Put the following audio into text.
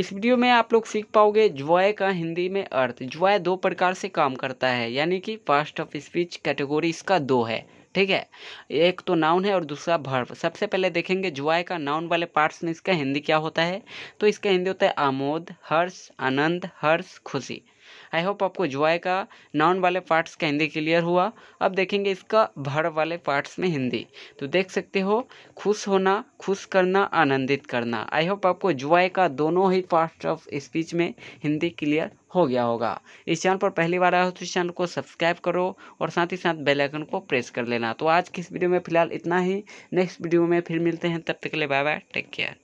इस वीडियो में आप लोग सीख पाओगे ज्वाय का हिंदी में अर्थ ज्वाय दो प्रकार से काम करता है यानी कि फास्ट ऑफ स्पीच कैटेगोरी इसका दो है ठीक है एक तो नाउन है और दूसरा भर्व सबसे पहले देखेंगे ज्वाय का नाउन वाले पार्ट्स में इसका हिंदी क्या होता है तो इसका हिंदी होता है आमोद हर्ष आनंद हर्ष खुशी आई होप आपको ज्वाय का नाउन वाले पार्ट्स का हिंदी क्लियर हुआ अब देखेंगे इसका भर वाले पार्ट्स में हिंदी तो देख सकते हो खुश होना खुश करना आनंदित करना आई होप आपको ज्वाय का दोनों ही पार्ट ऑफ स्पीच में हिंदी क्लियर हो गया होगा इस चैनल पर पहली बार आया हो तो इस चैनल को सब्सक्राइब करो और साथ ही साथ बेल आइकन को प्रेस कर लेना तो आज की इस वीडियो में फिलहाल इतना ही नेक्स्ट वीडियो में फिर मिलते हैं तब तक के लिए बाय बाय टेक केयर